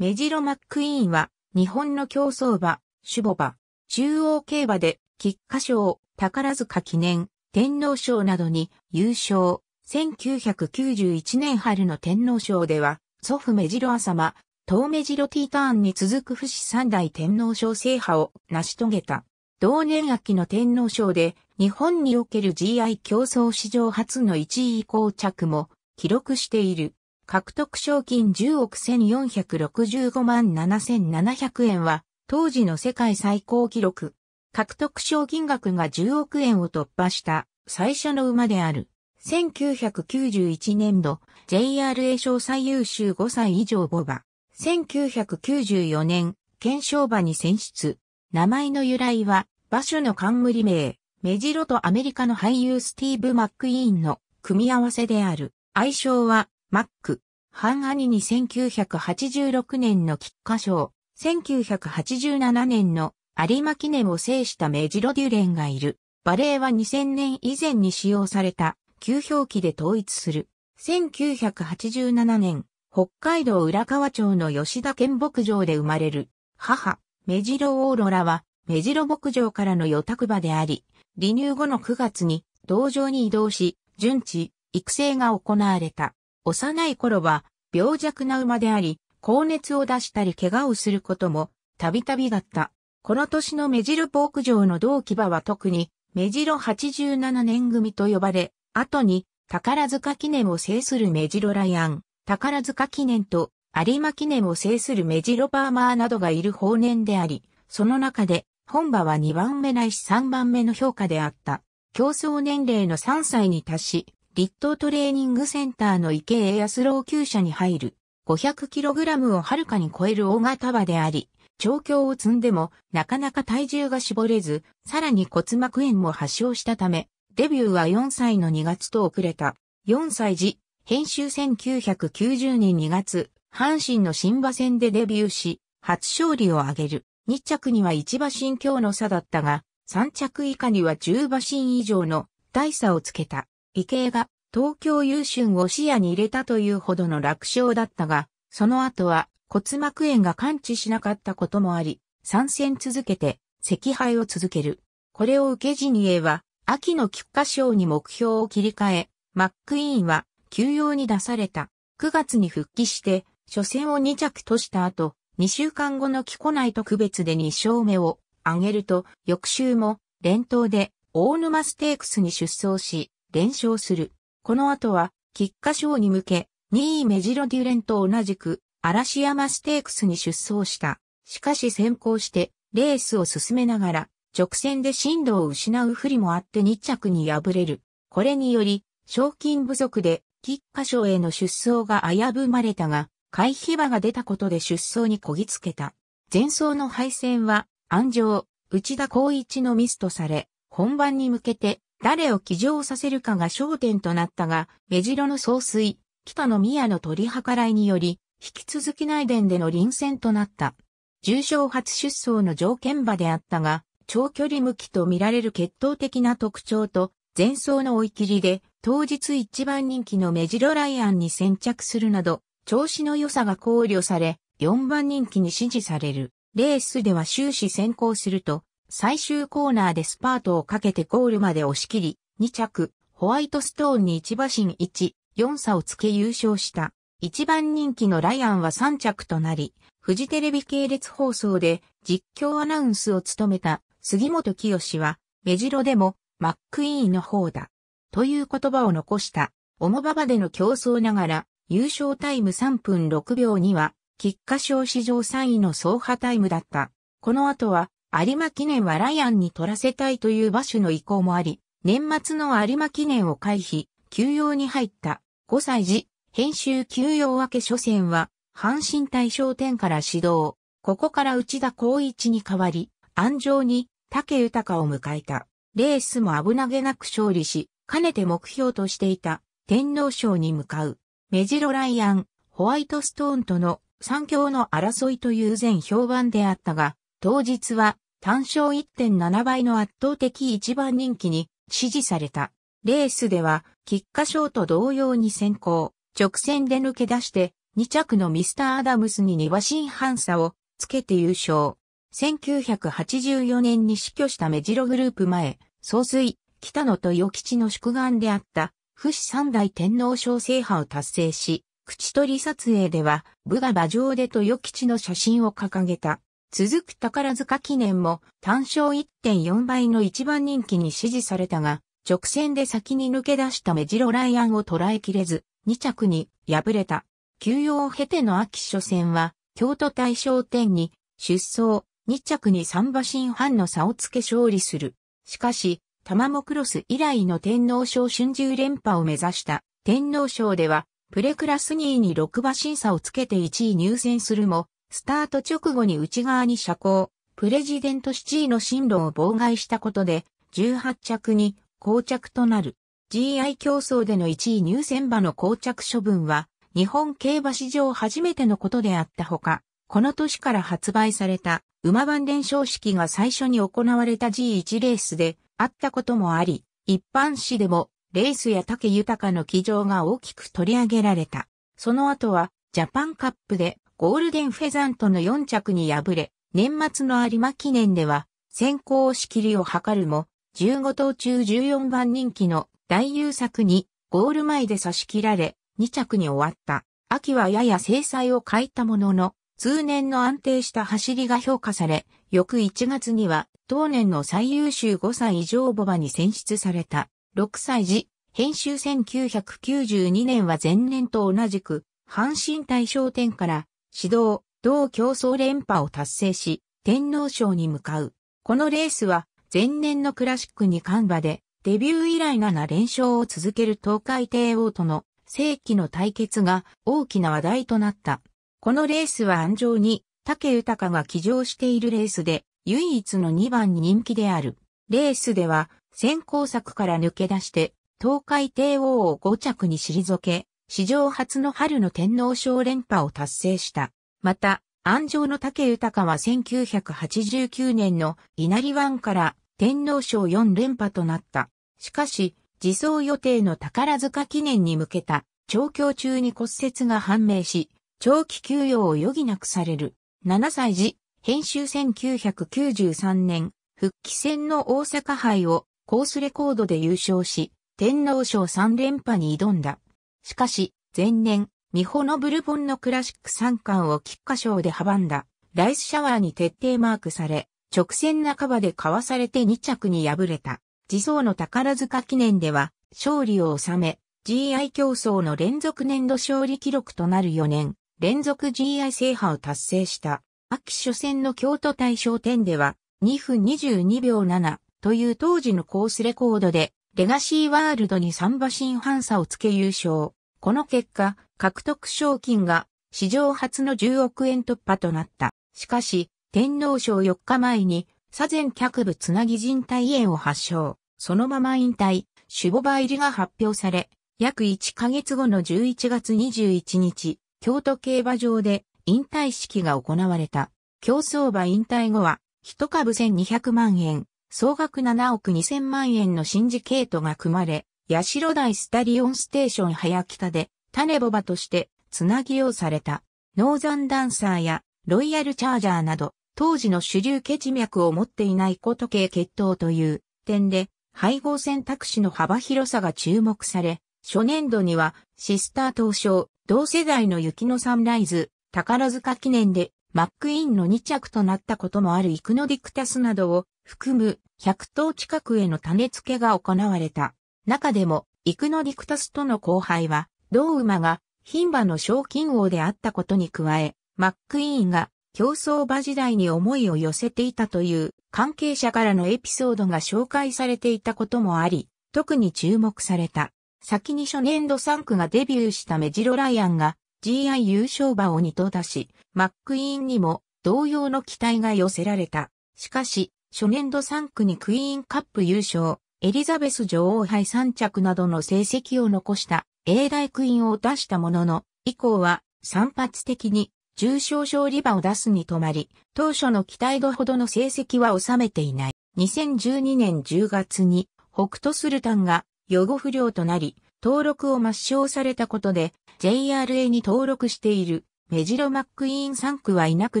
メジロ・マックイーンは、日本の競走馬、ュボ馬、中央競馬で、菊花賞、宝塚記念、天皇賞などに優勝。1991年春の天皇賞では、祖父メジロサ間、東メジロティーターンに続く不死三代天皇賞制覇を成し遂げた。同年秋の天皇賞で、日本における GI 競争史上初の1位降着も記録している。獲得賞金10億1465万7700円は、当時の世界最高記録。獲得賞金額が10億円を突破した最初の馬である。1991年度 JRA 賞最優秀5歳以上母馬。1994年、検証馬に選出。名前の由来は、馬種の冠名、メジロとアメリカの俳優スティーブ・マックイーンの組み合わせである。愛称は、マック、ハンアニに1986年の菊花賞、1987年の有馬記念を制したメジロデュレンがいる。バレーは2000年以前に使用された、旧表記で統一する。1987年、北海道浦河町の吉田県牧場で生まれる。母、メジロオーロラは、メジロ牧場からの予託場であり、離乳後の9月に、道場に移動し、順次、育成が行われた。幼い頃は病弱な馬であり、高熱を出したり怪我をすることもたびたびだった。この年の目白ク場の同期馬は特に目白87年組と呼ばれ、後に宝塚記念を制する目白ライアン、宝塚記念と有馬記念を制する目白パーマーなどがいる法年であり、その中で本馬は2番目ないし3番目の評価であった。競争年齢の3歳に達し、立東トレーニングセンターの池江安郎厩舎に入る 500kg をはるかに超える大型馬であり、調教を積んでもなかなか体重が絞れず、さらに骨膜炎も発症したため、デビューは4歳の2月と遅れた。4歳時、編集1990年2月、阪神の新馬戦でデビューし、初勝利を挙げる。2着には1馬身強の差だったが、3着以下には10馬身以上の大差をつけた。理系が東京優春を視野に入れたというほどの楽勝だったが、その後は骨膜炎が完治しなかったこともあり、参戦続けて赤敗を続ける。これを受けに言えは、秋の菊花賞に目標を切り替え、マックイーンは休養に出された。9月に復帰して、初戦を2着とした後、2週間後の木古内と区別で2勝目を挙げると、翌週も連投で大沼ステークスに出走し、連勝する。この後は、菊花賞に向け、2位メジロデュレンと同じく、嵐山ステークスに出走した。しかし先行して、レースを進めながら、直線で進路を失う不利もあって2着に敗れる。これにより、賞金不足で、菊花賞への出走が危ぶまれたが、回避馬が出たことで出走にこぎつけた。前走の敗戦は、安城、内田光一のミスとされ、本番に向けて誰を騎乗させるかが焦点となったが、目白の総帥、北の宮の取り計らいにより、引き続き内殿での臨戦となった。重症初出走の条件馬であったが、長距離向きと見られる決闘的な特徴と、前走の追い切りで、当日一番人気の目白ライアンに先着するなど、調子の良さが考慮され、4番人気に支持される。レースでは終始先行すると、最終コーナーでスパートをかけてゴールまで押し切り、2着、ホワイトストーンに1馬身1、4差をつけ優勝した。一番人気のライアンは3着となり、フジテレビ系列放送で実況アナウンスを務めた杉本清は、目白でもマックイーンの方だ。という言葉を残した、重馬場での競争ながら、優勝タイム3分6秒には、菊花賞史上3位の走破タイムだった。この後は、有馬記念はライアンに取らせたいという馬主の意向もあり、年末の有馬記念を回避、休養に入った5歳児、編集休養明け初戦は、阪神大賞典から始動。ここから内田光一に代わり、安城に竹豊を迎えた。レースも危なげなく勝利し、かねて目標としていた天皇賞に向かう。メジロライアン、ホワイトストーンとの三強の争いという前評判であったが、当日は単勝1.7倍の圧倒的一番人気に支持された。レースでは、菊花賞と同様に先行、直線で抜け出して2着のミスター・アダムスに2馬身半差をつけて優勝。1984年に死去したメジログループ前、総帥、北野と与吉の宿願であった、不死三代天皇賞制覇を達成し、口取り撮影では、部が馬上でと与吉の写真を掲げた。続く宝塚記念も単勝1.4倍の一番人気に支持されたが、直線で先に抜け出した目白ライアンを捉えきれず、2着に敗れた。休養を経ての秋初戦は、京都大賞店に出走、2着に3馬身半の差をつけ勝利する。しかし、玉もクロス以来の天皇賞春秋連覇を目指した天皇賞では、プレクラス2位に6馬身差をつけて1位入選するも、スタート直後に内側に車高、プレジデントシチーの進路を妨害したことで、18着に降着となる。GI 競争での1位入選馬の降着処分は、日本競馬史上初めてのことであったほか、この年から発売された馬番伝承式が最初に行われた G1 レースであったこともあり、一般紙でもレースや竹豊の騎乗が大きく取り上げられた。その後はジャパンカップでゴールデンフェザントの4着に敗れ、年末の有馬記念では、先行押し切りを図るも、15頭中14番人気の大優作にゴール前で差し切られ、2着に終わった。秋はやや制裁を欠いたものの、通年の安定した走りが評価され、翌1月には、当年の最優秀5歳以上母馬に選出された。6歳時、編集1992年は前年と同じく、阪神大商店から指導、同競争連覇を達成し、天皇賞に向かう。このレースは、前年のクラシックに看馬で、デビュー以来7連勝を続ける東海帝王との世紀の対決が大きな話題となった。このレースは安城に竹豊が騎乗しているレースで唯一の2番人気である。レースでは先行策から抜け出して東海帝王を5着に退け、史上初の春の天皇賞連覇を達成した。また、安城の竹豊は1989年の稲荷湾から天皇賞4連覇となった。しかし、自走予定の宝塚記念に向けた調教中に骨折が判明し、長期休養を余儀なくされる。7歳時、編集1993年、復帰戦の大阪杯をコースレコードで優勝し、天皇賞3連覇に挑んだ。しかし、前年、ミホのブルボンのクラシック3冠を菊花賞で阻んだ、ライスシャワーに徹底マークされ、直線半ばでかわされて2着に敗れた。自走の宝塚記念では、勝利を収め、GI 競争の連続年度勝利記録となる4年、連続 GI 制覇を達成した。秋初戦の京都大賞典では、2分22秒7という当時のコースレコードで、レガシーワールドに3馬身半差をつけ優勝。この結果、獲得賞金が史上初の10億円突破となった。しかし、天皇賞4日前に、左前脚部つなぎ人体炎を発症。そのまま引退、守護場入りが発表され、約1ヶ月後の11月21日、京都競馬場で引退式が行われた。競争馬引退後は、一株1200万円、総額7億2000万円の新ジケートが組まれ、社台スタリオンステーション早北で、種ボバとして、つなぎをされた、ノーザンダンサーや、ロイヤルチャージャーなど、当時の主流血脈を持っていないこと系血統という点で、配合選択肢の幅広さが注目され、初年度には、シスター東証、同世代の雪のサンライズ、宝塚記念で、マックインの2着となったこともあるイクノディクタスなどを含む100頭近くへの種付けが行われた。中でも、幾野ディクタスとの後輩は、同馬が、牝馬の賞金王であったことに加え、マックイーンが、競争馬時代に思いを寄せていたという関係者からのエピソードが紹介されていたこともあり、特に注目された。先に初年度3区がデビューしたメジロライアンが GI 優勝馬を2頭出し、マックイーンにも同様の期待が寄せられた。しかし、初年度3区にクイーンカップ優勝、エリザベス女王杯3着などの成績を残した A 大クイーンを出したものの、以降は散発的に重症症リバを出すに止まり、当初の期待度ほどの成績は収めていない。2012年10月に北斗スルタンが予後不良となり、登録を抹消されたことで、JRA に登録しているメジロ・マックイーン3区はいなく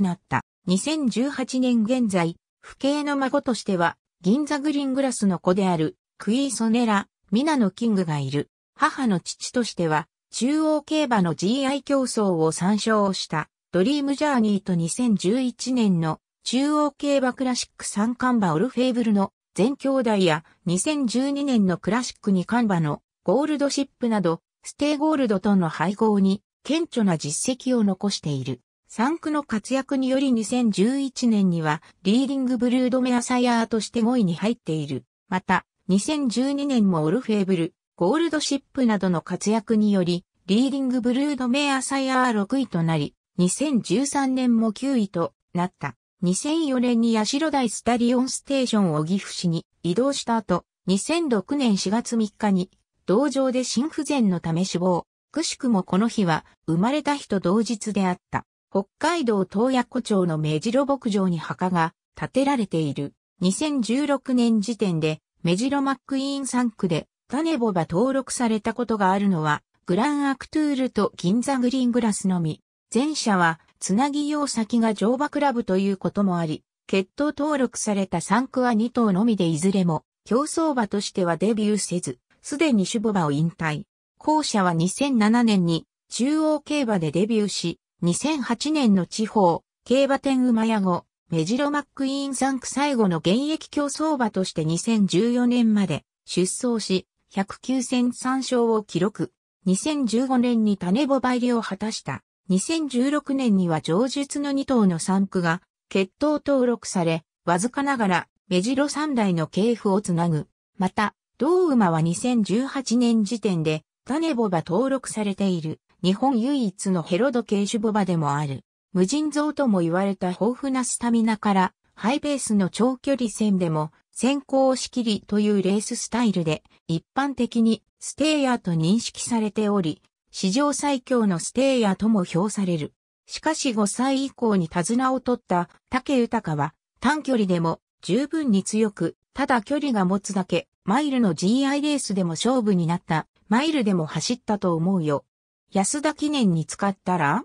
なった。2018年現在、父兄の孫としては、銀座グリングラスの子であるクイーソネラ、ミナノキングがいる。母の父としては、中央競馬の GI 競争を参照したドリームジャーニーと2011年の中央競馬クラシック3冠馬オルフェーブルの全兄弟や2012年のクラシック2冠馬のゴールドシップなどステイゴールドとの配合に顕著な実績を残している。3区の活躍により2011年にはリーディングブルードメアサイアーとして5位に入っている。また、2012年もオルフェーブル、ゴールドシップなどの活躍により、リーディングブルードメアサイアー6位となり、2013年も9位となった。2004年に八代イスタリオンステーションを岐阜市に移動した後、2006年4月3日に、同場で心不全のため死亡。くしくもこの日は、生まれた日と同日であった。北海道東野湖町の目白牧場に墓が建てられている。2016年時点で目白マックイーン3区で種ボが登録されたことがあるのはグランアクトゥールと銀座グリーングラスのみ。前者はつなぎ用先が乗馬クラブということもあり、決闘登録された3区は2頭のみでいずれも競争馬としてはデビューせず、すでに主母馬を引退。後者は2007年に中央競馬でデビューし、2008年の地方、競馬店馬屋後、メジロマックイーン産区最後の現役競走馬として2014年まで出走し、109戦3勝を記録。2015年に種母倍入りを果たした。2016年には上述の2頭の産区が血統登録され、わずかながらメジロ3台の系譜をつなぐ。また、同馬は2018年時点で種母馬登録されている。日本唯一のヘロド系種ボバでもある。無人像とも言われた豊富なスタミナから、ハイベースの長距離戦でも、先行し切りというレーススタイルで、一般的にステイヤーと認識されており、史上最強のステイヤーとも評される。しかし5歳以降に手綱を取った竹豊は、短距離でも十分に強く、ただ距離が持つだけ、マイルの GI レースでも勝負になった、マイルでも走ったと思うよ、安田記念に使ったらっ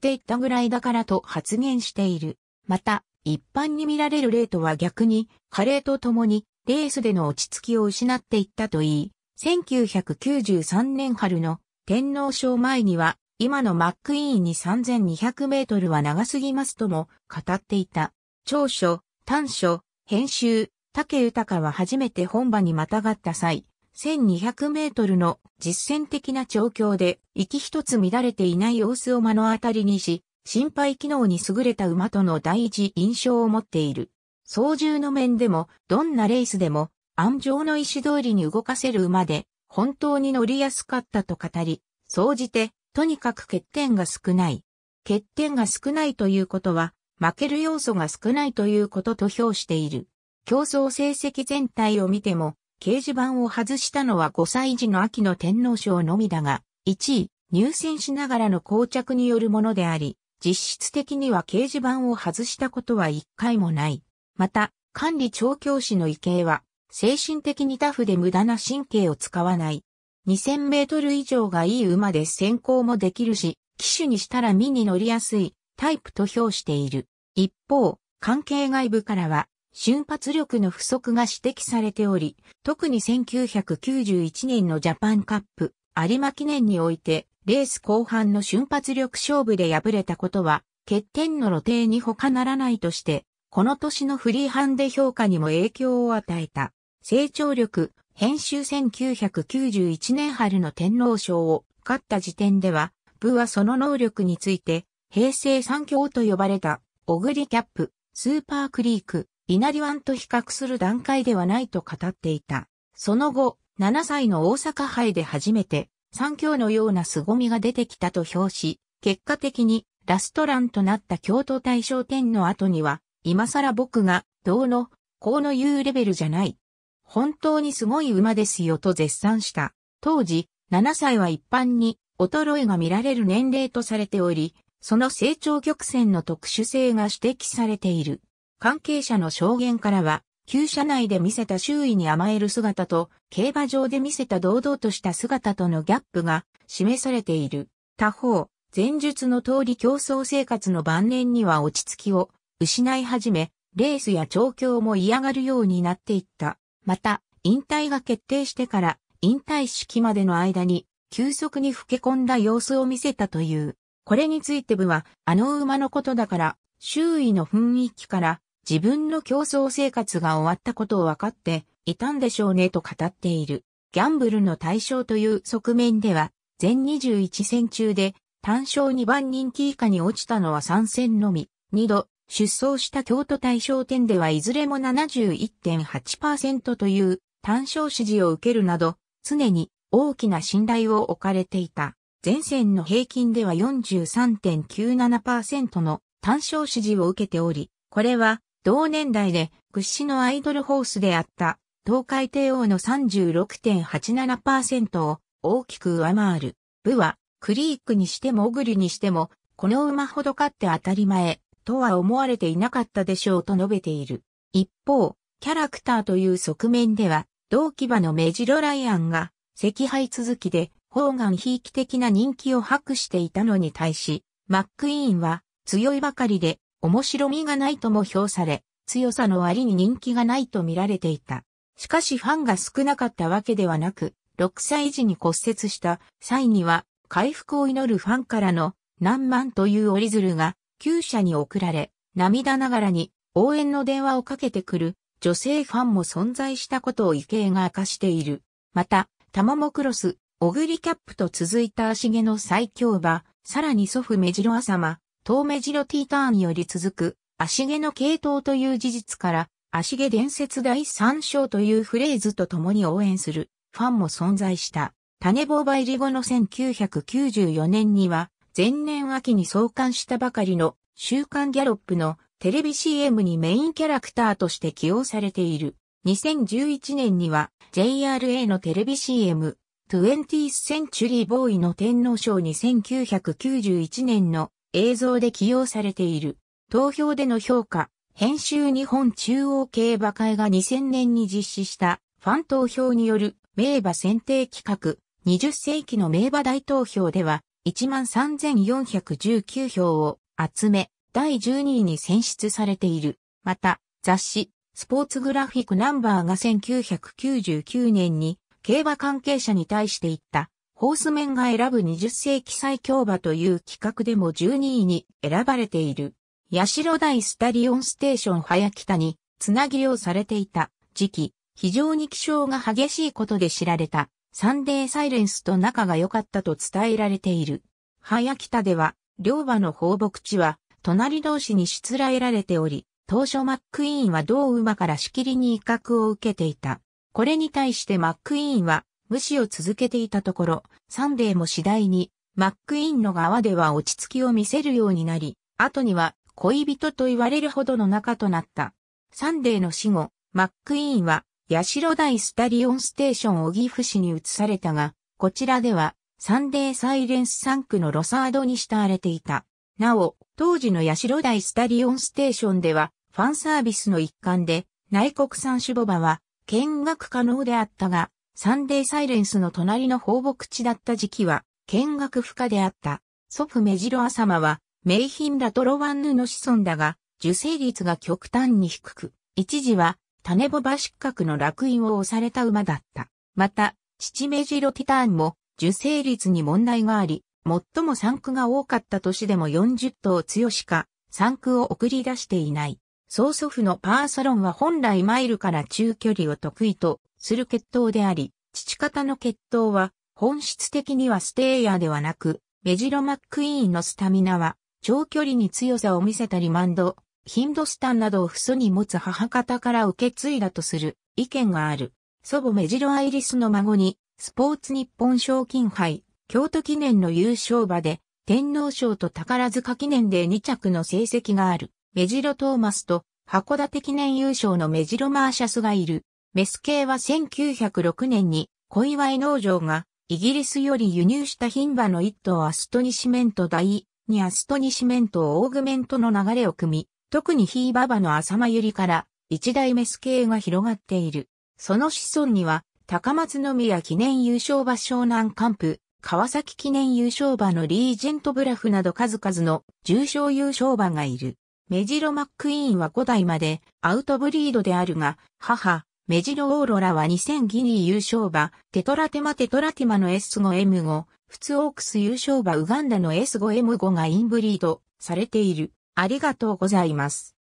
て言ったぐらいだからと発言している。また、一般に見られる例とは逆に、加齢とともに、レースでの落ち着きを失っていったといい、1993年春の天皇賞前には、今のマックイーンに3200メートルは長すぎますとも語っていた。長所、短所、編集、竹豊は初めて本場にまたがった際、1200メートルの実践的な調教で、息一つ乱れていない様子を目の当たりにし、心肺機能に優れた馬との第一印象を持っている。操縦の面でも、どんなレースでも、安城の意思通りに動かせる馬で、本当に乗りやすかったと語り、総じて、とにかく欠点が少ない。欠点が少ないということは、負ける要素が少ないということと評している。競争成績全体を見ても、掲示板を外したのは5歳児の秋の天皇賞のみだが、1位、入選しながらの膠着によるものであり、実質的には掲示板を外したことは一回もない。また、管理調教師の池江は、精神的にタフで無駄な神経を使わない。2000メートル以上がいい馬で先行もできるし、騎手にしたら身に乗りやすいタイプと評している。一方、関係外部からは、瞬発力の不足が指摘されており、特に1991年のジャパンカップ有馬記念において、レース後半の瞬発力勝負で敗れたことは、欠点の露呈に他ならないとして、この年のフリーハンデ評価にも影響を与えた。成長力、編集1991年春の天皇賞を勝った時点では、部はその能力について、平成三強と呼ばれた、オグリキャップ、スーパークリーク、稲荷湾と比較する段階ではないと語っていた。その後、7歳の大阪杯で初めて、三教のような凄みが出てきたと評し、結果的にラストランとなった京都大賞天の後には、今更僕が、どうの、こうの言うレベルじゃない。本当にすごい馬ですよと絶賛した。当時、7歳は一般に衰えが見られる年齢とされており、その成長曲線の特殊性が指摘されている。関係者の証言からは、旧車内で見せた周囲に甘える姿と、競馬場で見せた堂々とした姿とのギャップが示されている。他方、前述の通り競争生活の晩年には落ち着きを失い始め、レースや調教も嫌がるようになっていった。また、引退が決定してから引退式までの間に、急速に老け込んだ様子を見せたという。これについて部は、あの馬のことだから、周囲の雰囲気から、自分の競争生活が終わったことを分かっていたんでしょうねと語っている。ギャンブルの対象という側面では、全21戦中で単勝2番人気以下に落ちたのは3戦のみ、2度出走した京都大賞店ではいずれも71.8%という単勝支持を受けるなど、常に大きな信頼を置かれていた。前線の平均では43.97%の単勝支持を受けており、これは同年代で屈指のアイドルホースであった東海帝王の36.87%を大きく上回る。部はクリークにしてもオグリにしてもこの馬ほど勝って当たり前とは思われていなかったでしょうと述べている。一方、キャラクターという側面では同騎馬のメジロライアンが赤敗続きで方眼ひい的な人気を博していたのに対し、マックイーンは強いばかりで面白みがないとも評され、強さの割に人気がないと見られていた。しかしファンが少なかったわけではなく、6歳児に骨折した際には、回復を祈るファンからの何万という折り鶴が、旧社に送られ、涙ながらに応援の電話をかけてくる女性ファンも存在したことを池江が明かしている。また、玉もクロス、小栗キャップと続いた足毛の最強馬、さらに祖父目白浅間、遠目白 T ターンより続く、足毛の系統という事実から、足毛伝説第3章というフレーズと共に応援するファンも存在した。種棒入り後の1994年には、前年秋に創刊したばかりの週刊ギャロップのテレビ CM にメインキャラクターとして起用されている。2011年には JRA のテレビ CM 20th Century Boy の天皇賞に1991年の映像で起用されている。投票での評価、編集日本中央競馬会が2000年に実施したファン投票による名馬選定企画20世紀の名馬大投票では13,419票を集め第12位に選出されている。また雑誌スポーツグラフィックナンバーが1999年に競馬関係者に対して言ったホースメンが選ぶ20世紀最強馬という企画でも12位に選ばれている。八代大スタリオンステーション早北につなぎをされていた時期、非常に気象が激しいことで知られたサンデーサイレンスと仲が良かったと伝えられている。早北では、両馬の放牧地は隣同士にしつらえられており、当初マックイーンは同馬からしきりに威嚇を受けていた。これに対してマックイーンは無視を続けていたところ、サンデーも次第に、マックインの側では落ち着きを見せるようになり、後には恋人と言われるほどの仲となった。サンデーの死後、マックイーンは、八代大スタリオンステーションを岐阜市に移されたが、こちらでは、サンデーサイレンス3区のロサードに慕われていた。なお、当時の八代大スタリオンステーションでは、ファンサービスの一環で、内国産種ボバは、見学可能であったが、サンデーサイレンスの隣の放牧地だった時期は、見学不可であった。祖父メジロア様は、名品ラトロワンヌの子孫だが、受精率が極端に低く、一時は、種ボバ失格の落園を押された馬だった。また、父メジロティターンも、受精率に問題があり、最も産区が多かった年でも40頭強しか、産区を送り出していない。曽祖父のパーサロンは本来マイルから中距離を得意とする血統であり、父方の血統は、本質的にはステイヤーではなく、メジロ・マックイーンのスタミナは、長距離に強さを見せたリマンド、ヒンドスタンなどを父祖に持つ母方から受け継いだとする意見がある。祖母メジロアイリスの孫に、スポーツ日本賞金杯、京都記念の優勝馬で、天皇賞と宝塚記念で2着の成績がある、メジロトーマスと、函館記念優勝のメジロマーシャスがいる。メス系は1906年に小祝農場がイギリスより輸入した品馬の一頭アストニシメント第にアストニシメントオーグメントの流れを組み、特にヒーババの浅間ゆりから一大メス系が広がっている。その子孫には高松宮記念優勝馬湘南カンプ、川崎記念優勝馬のリージェントブラフなど数々の重賞優勝馬がいる。メジロ・マックイーンは5代までアウトブリードであるが、母、メジロオーロラは2000ギニー優勝馬、テトラテマテトラティマの S5M5、普通オークス優勝馬ウガンダの S5M5 がインブリードされている。ありがとうございます。